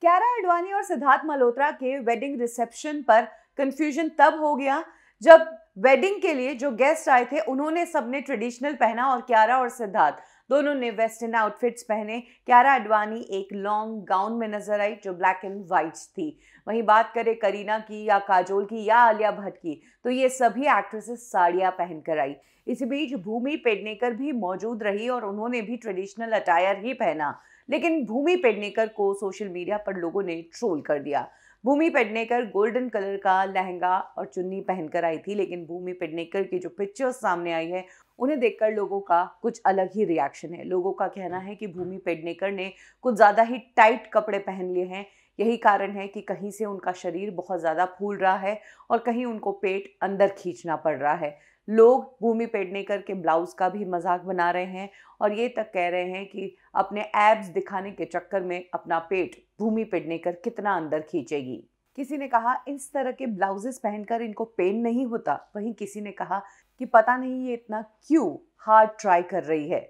क्यारा अडवाणी और सिद्धार्थ मल्होत्रा के wedding reception पर कंफ्यूजन तब हो गया जब वेडिंग के लिए जो गेस्ट आए थे उन्होंने सबने ट्रेडिशनल पहना और क्यारा और सिद्धार्थ दोनों ने वेस्टर्न आउटफिट्स पहने क्यारा अडवाणी एक लॉन्ग गाउन में नजर आई जो ब्लैक एंड वाइट थी वहीं बात करें करीना की या काजोल की या आलिया भट्ट की तो ये सभी एक्ट्रेसेस साड़ियाँ पहनकर आई इस बीच भूमि पेडनेकर भी मौजूद रही और उन्होंने भी ट्रेडिशनल अटायर ही पहना लेकिन भूमि पेडनेकर को सोशल मीडिया पर लोगों ने ट्रोल कर दिया भूमि पेडनेकर गोल्डन कलर का लहंगा और चुन्नी पहनकर आई थी लेकिन भूमि पेडनेकर की जो पिक्चर्स सामने आई है उन्हें देखकर लोगों का कुछ अलग ही रिएक्शन है लोगों का कहना है कि भूमि पेडनेकर ने कुछ ज़्यादा ही टाइट कपड़े पहन लिए हैं यही कारण है कि कहीं से उनका शरीर बहुत ज़्यादा फूल रहा है और कहीं उनको पेट अंदर खींचना पड़ रहा है लोग भूमि पेडनेकर के ब्लाउज़ का भी मजाक बना रहे हैं और ये तक कह रहे हैं कि अपने एब्स दिखाने के चक्कर में अपना पेट भूमि पेडनेकर कितना अंदर खींचेगी किसी ने कहा इस तरह के ब्लाउजेस पहनकर इनको पेन नहीं होता वहीं किसी ने कहा कि पता नहीं ये इतना क्यों हार्ड ट्राई कर रही है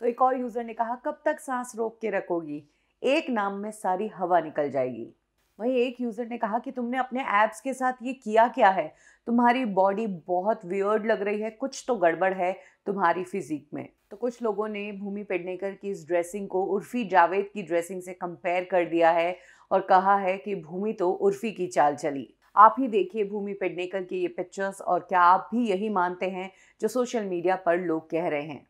तो एक और यूज़र ने कहा कब तक सांस रोक के रखोगी एक नाम में सारी हवा निकल जाएगी वही एक यूज़र ने कहा कि तुमने अपने ऐप्स के साथ ये किया क्या है तुम्हारी बॉडी बहुत वियर्ड लग रही है कुछ तो गड़बड़ है तुम्हारी फिजिक में तो कुछ लोगों ने भूमि पेडनेकर की इस ड्रेसिंग को उर्फी जावेद की ड्रेसिंग से कंपेयर कर दिया है और कहा है कि भूमि तो उर्फी की चाल चली आप ही देखिए भूमि पेडनेकर के ये पिक्चर्स और क्या आप भी यही मानते हैं जो सोशल मीडिया पर लोग कह रहे हैं